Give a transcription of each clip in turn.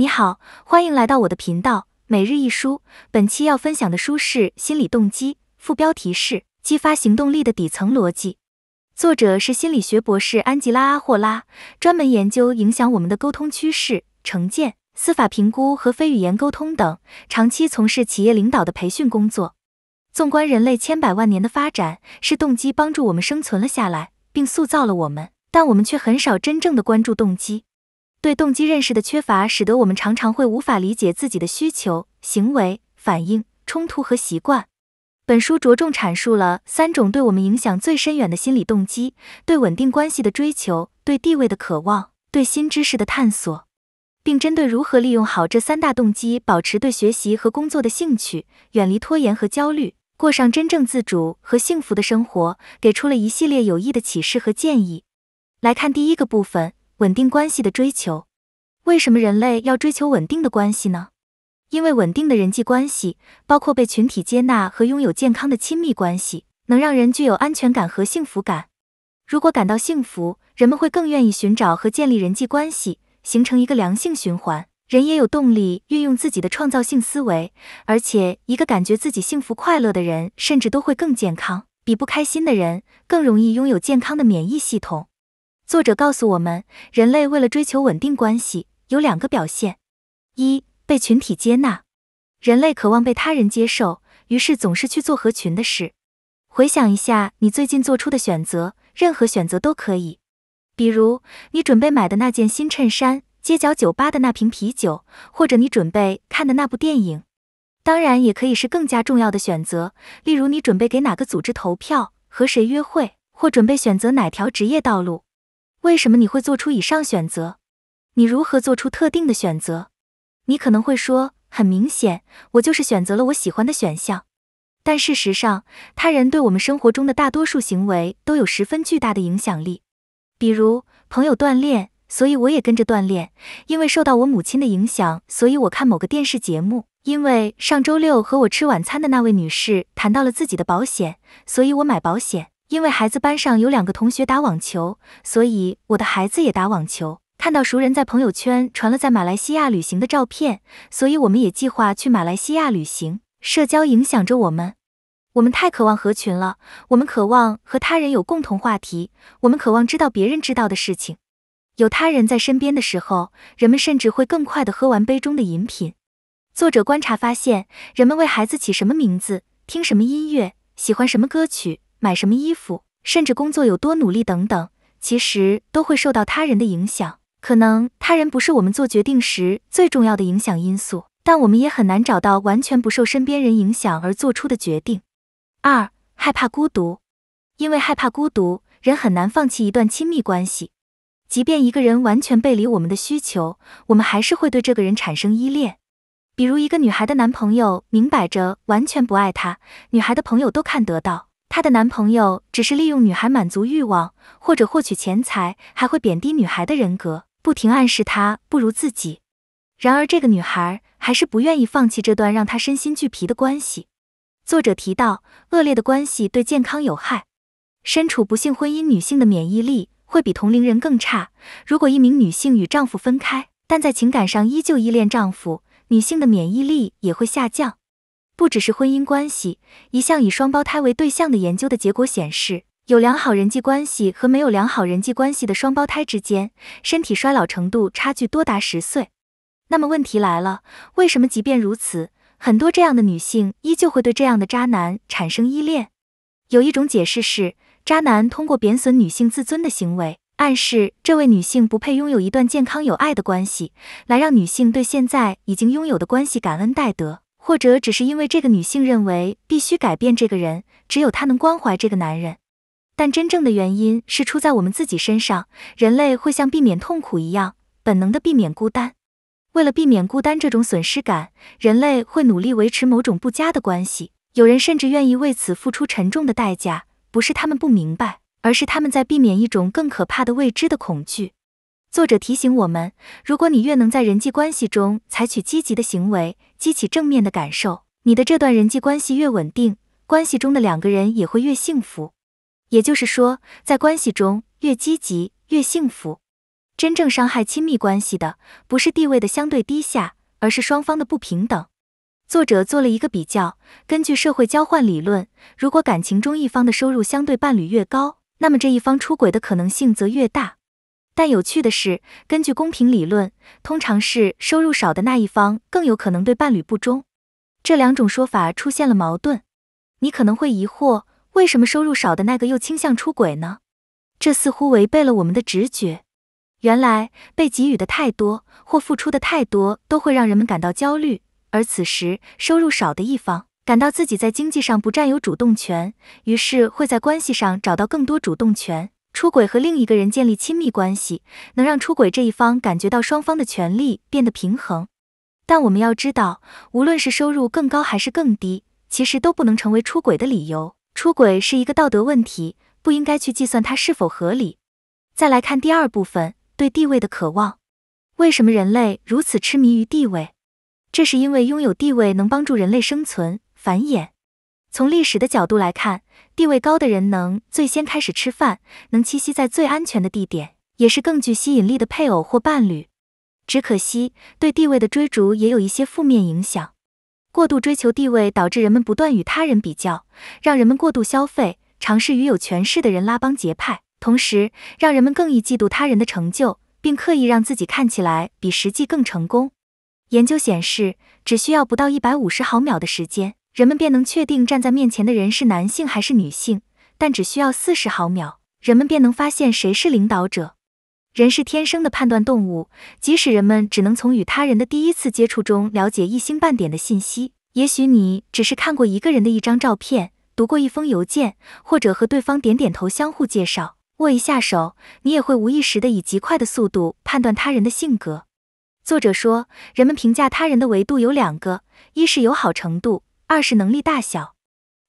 你好，欢迎来到我的频道每日一书。本期要分享的书是《心理动机》，副标题是“激发行动力的底层逻辑”。作者是心理学博士安吉拉·阿霍拉，专门研究影响我们的沟通趋势、成见、司法评估和非语言沟通等。长期从事企业领导的培训工作。纵观人类千百万年的发展，是动机帮助我们生存了下来，并塑造了我们，但我们却很少真正的关注动机。对动机认识的缺乏，使得我们常常会无法理解自己的需求、行为、反应、冲突和习惯。本书着重阐述了三种对我们影响最深远的心理动机：对稳定关系的追求、对地位的渴望、对新知识的探索，并针对如何利用好这三大动机，保持对学习和工作的兴趣，远离拖延和焦虑，过上真正自主和幸福的生活，给出了一系列有益的启示和建议。来看第一个部分。稳定关系的追求，为什么人类要追求稳定的关系呢？因为稳定的人际关系，包括被群体接纳和拥有健康的亲密关系，能让人具有安全感和幸福感。如果感到幸福，人们会更愿意寻找和建立人际关系，形成一个良性循环。人也有动力运用自己的创造性思维，而且一个感觉自己幸福快乐的人，甚至都会更健康，比不开心的人更容易拥有健康的免疫系统。作者告诉我们，人类为了追求稳定关系，有两个表现：一被群体接纳。人类渴望被他人接受，于是总是去做合群的事。回想一下你最近做出的选择，任何选择都可以，比如你准备买的那件新衬衫、街角酒吧的那瓶啤酒，或者你准备看的那部电影。当然，也可以是更加重要的选择，例如你准备给哪个组织投票、和谁约会，或准备选择哪条职业道路。为什么你会做出以上选择？你如何做出特定的选择？你可能会说，很明显，我就是选择了我喜欢的选项。但事实上，他人对我们生活中的大多数行为都有十分巨大的影响力。比如，朋友锻炼，所以我也跟着锻炼；因为受到我母亲的影响，所以我看某个电视节目；因为上周六和我吃晚餐的那位女士谈到了自己的保险，所以我买保险。因为孩子班上有两个同学打网球，所以我的孩子也打网球。看到熟人在朋友圈传了在马来西亚旅行的照片，所以我们也计划去马来西亚旅行。社交影响着我们，我们太渴望合群了，我们渴望和他人有共同话题，我们渴望知道别人知道的事情。有他人在身边的时候，人们甚至会更快地喝完杯中的饮品。作者观察发现，人们为孩子起什么名字，听什么音乐，喜欢什么歌曲。买什么衣服，甚至工作有多努力等等，其实都会受到他人的影响。可能他人不是我们做决定时最重要的影响因素，但我们也很难找到完全不受身边人影响而做出的决定。二、害怕孤独，因为害怕孤独，人很难放弃一段亲密关系。即便一个人完全背离我们的需求，我们还是会对这个人产生依恋。比如，一个女孩的男朋友明摆着完全不爱她，女孩的朋友都看得到。她的男朋友只是利用女孩满足欲望，或者获取钱财，还会贬低女孩的人格，不停暗示她不如自己。然而，这个女孩还是不愿意放弃这段让她身心俱疲的关系。作者提到，恶劣的关系对健康有害。身处不幸婚姻女性的免疫力会比同龄人更差。如果一名女性与丈夫分开，但在情感上依旧依恋丈夫，女性的免疫力也会下降。不只是婚姻关系，一项以双胞胎为对象的研究的结果显示，有良好人际关系和没有良好人际关系的双胞胎之间，身体衰老程度差距多达十岁。那么问题来了，为什么即便如此，很多这样的女性依旧会对这样的渣男产生依恋？有一种解释是，渣男通过贬损女性自尊的行为，暗示这位女性不配拥有一段健康有爱的关系，来让女性对现在已经拥有的关系感恩戴德。或者只是因为这个女性认为必须改变这个人，只有她能关怀这个男人。但真正的原因是出在我们自己身上。人类会像避免痛苦一样，本能的避免孤单。为了避免孤单这种损失感，人类会努力维持某种不佳的关系。有人甚至愿意为此付出沉重的代价。不是他们不明白，而是他们在避免一种更可怕的未知的恐惧。作者提醒我们：如果你越能在人际关系中采取积极的行为，激起正面的感受，你的这段人际关系越稳定，关系中的两个人也会越幸福。也就是说，在关系中越积极越幸福。真正伤害亲密关系的，不是地位的相对低下，而是双方的不平等。作者做了一个比较，根据社会交换理论，如果感情中一方的收入相对伴侣越高，那么这一方出轨的可能性则越大。但有趣的是，根据公平理论，通常是收入少的那一方更有可能对伴侣不忠。这两种说法出现了矛盾，你可能会疑惑，为什么收入少的那个又倾向出轨呢？这似乎违背了我们的直觉。原来，被给予的太多或付出的太多，都会让人们感到焦虑，而此时收入少的一方感到自己在经济上不占有主动权，于是会在关系上找到更多主动权。出轨和另一个人建立亲密关系，能让出轨这一方感觉到双方的权利变得平衡。但我们要知道，无论是收入更高还是更低，其实都不能成为出轨的理由。出轨是一个道德问题，不应该去计算它是否合理。再来看第二部分，对地位的渴望。为什么人类如此痴迷于地位？这是因为拥有地位能帮助人类生存繁衍。从历史的角度来看，地位高的人能最先开始吃饭，能栖息在最安全的地点，也是更具吸引力的配偶或伴侣。只可惜，对地位的追逐也有一些负面影响。过度追求地位导致人们不断与他人比较，让人们过度消费，尝试与有权势的人拉帮结派，同时让人们更易嫉妒他人的成就，并刻意让自己看起来比实际更成功。研究显示，只需要不到一百五十毫秒的时间。人们便能确定站在面前的人是男性还是女性，但只需要四十毫秒，人们便能发现谁是领导者。人是天生的判断动物，即使人们只能从与他人的第一次接触中了解一星半点的信息，也许你只是看过一个人的一张照片，读过一封邮件，或者和对方点点头，相互介绍，握一下手，你也会无意识的以极快的速度判断他人的性格。作者说，人们评价他人的维度有两个，一是友好程度。二是能力大小，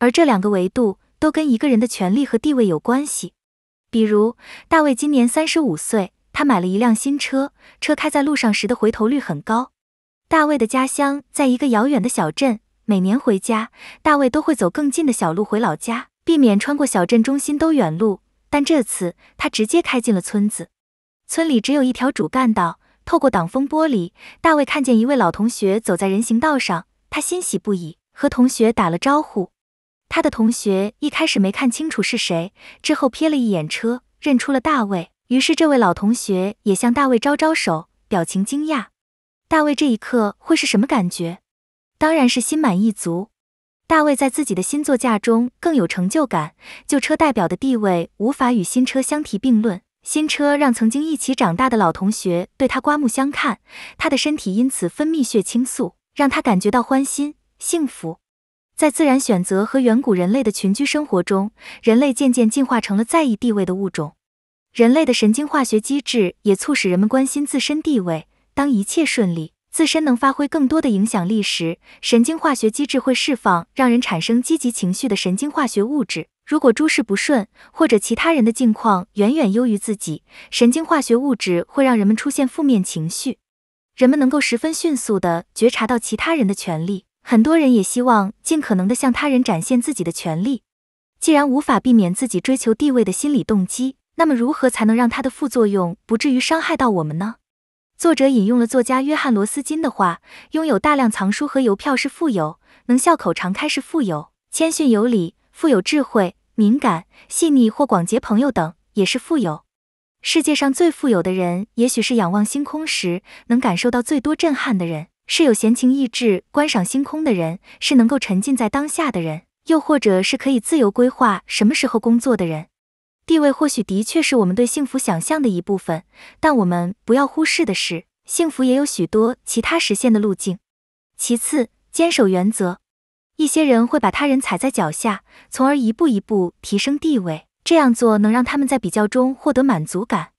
而这两个维度都跟一个人的权力和地位有关系。比如，大卫今年三十五岁，他买了一辆新车，车开在路上时的回头率很高。大卫的家乡在一个遥远的小镇，每年回家，大卫都会走更近的小路回老家，避免穿过小镇中心兜远路。但这次，他直接开进了村子。村里只有一条主干道。透过挡风玻璃，大卫看见一位老同学走在人行道上，他欣喜不已。和同学打了招呼，他的同学一开始没看清楚是谁，之后瞥了一眼车，认出了大卫。于是这位老同学也向大卫招招手，表情惊讶。大卫这一刻会是什么感觉？当然是心满意足。大卫在自己的新座驾中更有成就感，旧车代表的地位无法与新车相提并论。新车让曾经一起长大的老同学对他刮目相看，他的身体因此分泌血清素，让他感觉到欢欣。幸福，在自然选择和远古人类的群居生活中，人类渐渐进化成了在意地位的物种。人类的神经化学机制也促使人们关心自身地位。当一切顺利，自身能发挥更多的影响力时，神经化学机制会释放让人产生积极情绪的神经化学物质。如果诸事不顺，或者其他人的境况远远优于自己，神经化学物质会让人们出现负面情绪。人们能够十分迅速地觉察到其他人的权利。很多人也希望尽可能的向他人展现自己的权利。既然无法避免自己追求地位的心理动机，那么如何才能让它的副作用不至于伤害到我们呢？作者引用了作家约翰·罗斯金的话：“拥有大量藏书和邮票是富有，能笑口常开是富有，谦逊有礼、富有智慧、敏感、细腻或广结朋友等也是富有。”世界上最富有的人，也许是仰望星空时能感受到最多震撼的人。是有闲情逸致观赏星空的人，是能够沉浸在当下的人，又或者是可以自由规划什么时候工作的人。地位或许的确是我们对幸福想象的一部分，但我们不要忽视的是，幸福也有许多其他实现的路径。其次，坚守原则。一些人会把他人踩在脚下，从而一步一步提升地位。这样做能让他们在比较中获得满足感。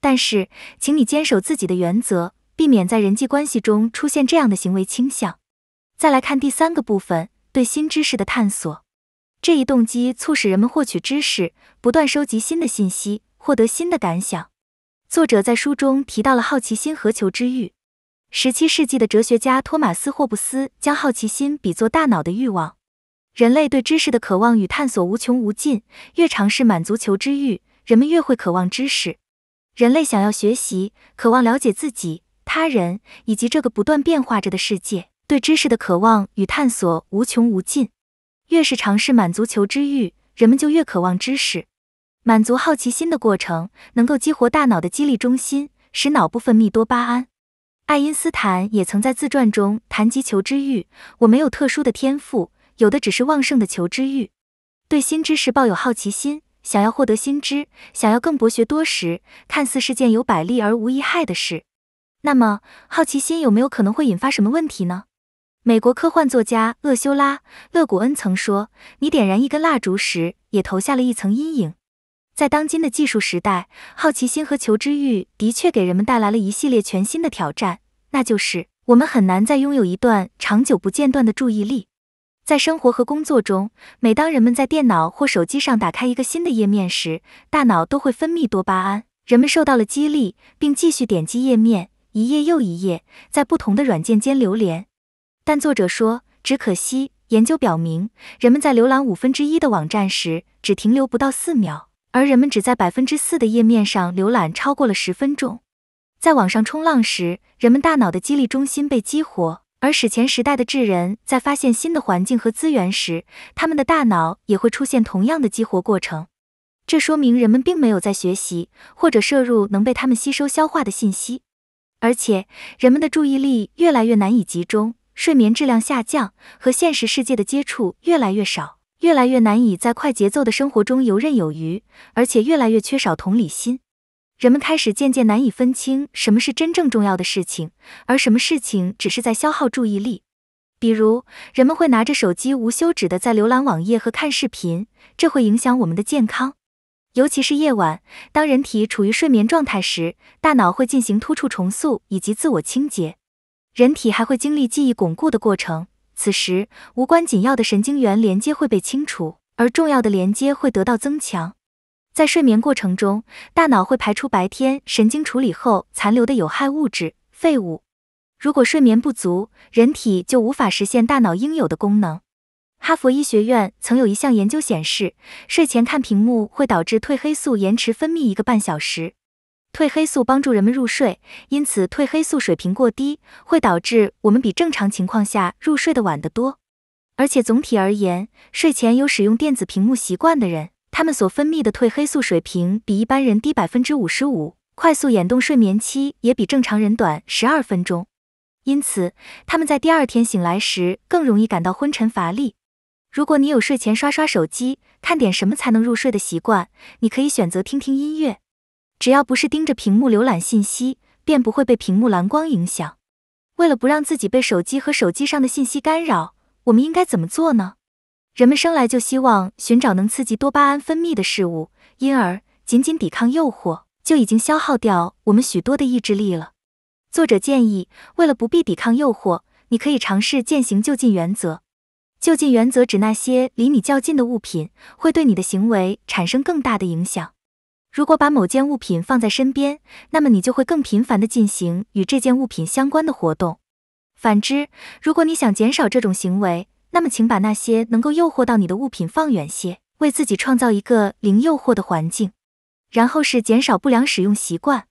但是，请你坚守自己的原则。避免在人际关系中出现这样的行为倾向。再来看第三个部分，对新知识的探索。这一动机促使人们获取知识，不断收集新的信息，获得新的感想。作者在书中提到了好奇心和求知欲。十七世纪的哲学家托马斯·霍布斯将好奇心比作大脑的欲望。人类对知识的渴望与探索无穷无尽，越尝试满足求知欲，人们越会渴望知识。人类想要学习，渴望了解自己。他人以及这个不断变化着的世界，对知识的渴望与探索无穷无尽。越是尝试满足求知欲，人们就越渴望知识。满足好奇心的过程能够激活大脑的激励中心，使脑部分泌多巴胺。爱因斯坦也曾在自传中谈及求知欲：“我没有特殊的天赋，有的只是旺盛的求知欲，对新知识抱有好奇心，想要获得新知，想要更博学多识。看似是件有百利而无一害的事。”那么，好奇心有没有可能会引发什么问题呢？美国科幻作家厄休拉·勒古恩曾说：“你点燃一根蜡烛时，也投下了一层阴影。”在当今的技术时代，好奇心和求知欲的确给人们带来了一系列全新的挑战，那就是我们很难再拥有一段长久不间断的注意力。在生活和工作中，每当人们在电脑或手机上打开一个新的页面时，大脑都会分泌多巴胺，人们受到了激励，并继续点击页面。一页又一页，在不同的软件间流连，但作者说，只可惜，研究表明，人们在浏览五分之一的网站时，只停留不到四秒，而人们只在百分之四的页面上浏览超过了十分钟。在网上冲浪时，人们大脑的激励中心被激活，而史前时代的智人在发现新的环境和资源时，他们的大脑也会出现同样的激活过程。这说明人们并没有在学习或者摄入能被他们吸收消化的信息。而且，人们的注意力越来越难以集中，睡眠质量下降，和现实世界的接触越来越少，越来越难以在快节奏的生活中游刃有余，而且越来越缺少同理心。人们开始渐渐难以分清什么是真正重要的事情，而什么事情只是在消耗注意力。比如，人们会拿着手机无休止的在浏览网页和看视频，这会影响我们的健康。尤其是夜晚，当人体处于睡眠状态时，大脑会进行突触重塑以及自我清洁。人体还会经历记忆巩固的过程，此时无关紧要的神经元连接会被清除，而重要的连接会得到增强。在睡眠过程中，大脑会排出白天神经处理后残留的有害物质、废物。如果睡眠不足，人体就无法实现大脑应有的功能。哈佛医学院曾有一项研究显示，睡前看屏幕会导致褪黑素延迟分泌一个半小时。褪黑素帮助人们入睡，因此褪黑素水平过低会导致我们比正常情况下入睡的晚得多。而且总体而言，睡前有使用电子屏幕习惯的人，他们所分泌的褪黑素水平比一般人低百分之五十五，快速眼动睡眠期也比正常人短十二分钟，因此他们在第二天醒来时更容易感到昏沉乏力。如果你有睡前刷刷手机、看点什么才能入睡的习惯，你可以选择听听音乐，只要不是盯着屏幕浏览信息，便不会被屏幕蓝光影响。为了不让自己被手机和手机上的信息干扰，我们应该怎么做呢？人们生来就希望寻找能刺激多巴胺分泌的事物，因而仅仅抵抗诱惑就已经消耗掉我们许多的意志力了。作者建议，为了不必抵抗诱惑，你可以尝试践行就近原则。就近原则指那些离你较近的物品会对你的行为产生更大的影响。如果把某件物品放在身边，那么你就会更频繁地进行与这件物品相关的活动。反之，如果你想减少这种行为，那么请把那些能够诱惑到你的物品放远些，为自己创造一个零诱惑的环境。然后是减少不良使用习惯，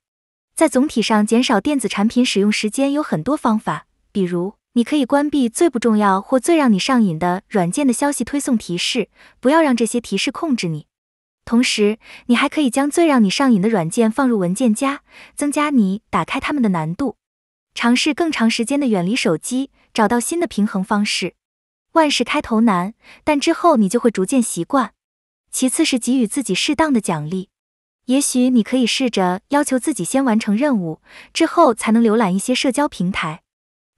在总体上减少电子产品使用时间有很多方法，比如。你可以关闭最不重要或最让你上瘾的软件的消息推送提示，不要让这些提示控制你。同时，你还可以将最让你上瘾的软件放入文件夹，增加你打开它们的难度。尝试更长时间的远离手机，找到新的平衡方式。万事开头难，但之后你就会逐渐习惯。其次是给予自己适当的奖励。也许你可以试着要求自己先完成任务，之后才能浏览一些社交平台。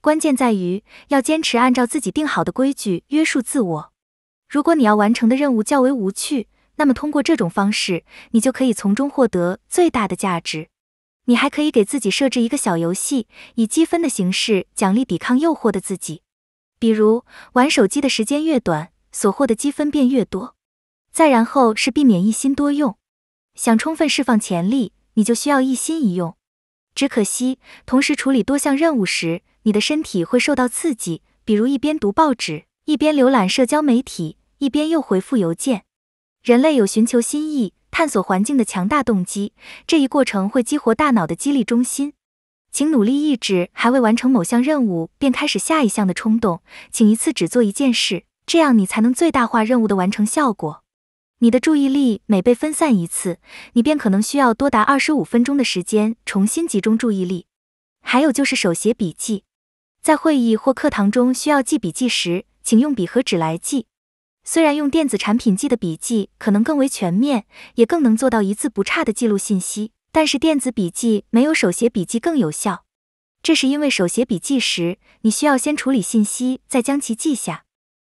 关键在于要坚持按照自己定好的规矩约束自我。如果你要完成的任务较为无趣，那么通过这种方式，你就可以从中获得最大的价值。你还可以给自己设置一个小游戏，以积分的形式奖励抵抗诱惑的自己。比如，玩手机的时间越短，所获的积分便越多。再然后是避免一心多用。想充分释放潜力，你就需要一心一用。只可惜，同时处理多项任务时。你的身体会受到刺激，比如一边读报纸，一边浏览社交媒体，一边又回复邮件。人类有寻求新意、探索环境的强大动机，这一过程会激活大脑的激励中心。请努力抑制还未完成某项任务便开始下一项的冲动，请一次只做一件事，这样你才能最大化任务的完成效果。你的注意力每被分散一次，你便可能需要多达二十五分钟的时间重新集中注意力。还有就是手写笔记。在会议或课堂中需要记笔记时，请用笔和纸来记。虽然用电子产品记的笔记可能更为全面，也更能做到一字不差的记录信息，但是电子笔记没有手写笔记更有效。这是因为手写笔记时，你需要先处理信息，再将其记下，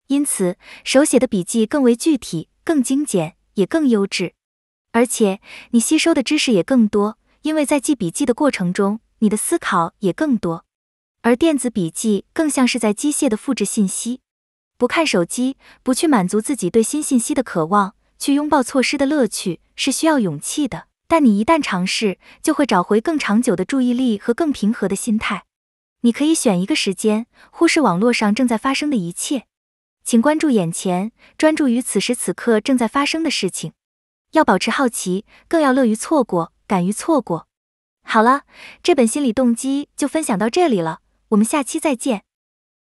因此手写的笔记更为具体、更精简，也更优质。而且你吸收的知识也更多，因为在记笔记的过程中，你的思考也更多。而电子笔记更像是在机械地复制信息，不看手机，不去满足自己对新信息的渴望，去拥抱错失的乐趣是需要勇气的。但你一旦尝试，就会找回更长久的注意力和更平和的心态。你可以选一个时间，忽视网络上正在发生的一切，请关注眼前，专注于此时此刻正在发生的事情。要保持好奇，更要乐于错过，敢于错过。好了，这本心理动机就分享到这里了。我们下期再见。